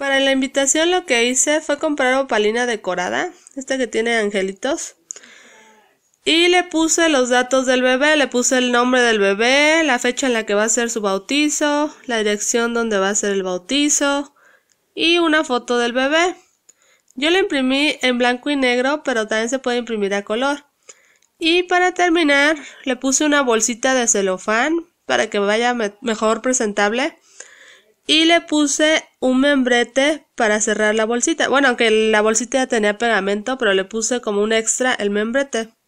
Para la invitación lo que hice fue comprar opalina decorada, esta que tiene angelitos. Y le puse los datos del bebé, le puse el nombre del bebé, la fecha en la que va a ser su bautizo, la dirección donde va a ser el bautizo y una foto del bebé. Yo la imprimí en blanco y negro, pero también se puede imprimir a color. Y para terminar, le puse una bolsita de celofán para que vaya mejor presentable y le puse un membrete para cerrar la bolsita. Bueno, aunque la bolsita ya tenía pegamento, pero le puse como un extra el membrete.